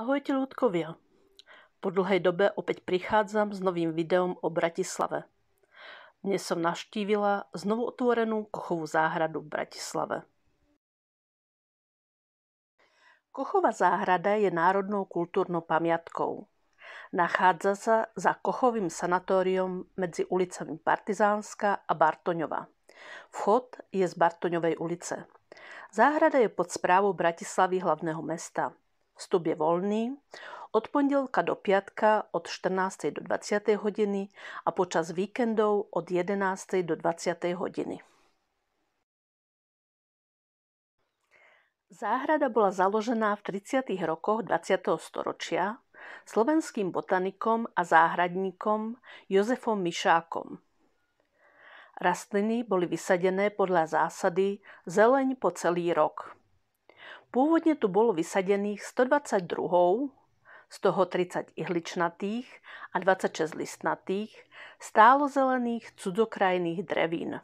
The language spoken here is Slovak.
Ahojte ľudkovia. Po dlhej dobe opäť prichádzam s novým videom o Bratislave. Dnes som navštívila znovu otvorenú Kochovú záhradu v Bratislave. Kochová záhrada je národnou kultúrnou pamiatkou. Nachádza sa za Kochovým sanatóriom medzi ulicami Partizánska a Bartoňova. Vchod je z Bartoňovej ulice. Záhrada je pod správou Bratislavy hlavného mesta – Vstup je voľný. Od pondelka do piatka od 14. do 20. hodiny a počas víkendov od 11. do 20. hodiny. Záhrada bola založená v 30. rokoch 20. storočia slovenským botanikom a záhradníkom Jozefom Mišákom. Rastliny boli vysadené podľa zásady zeleň po celý rok – Pôvodne tu bolo vysadených 122. z toho 30 ihličnatých a 26 listnatých, stálozelených cudzokrajných drevín.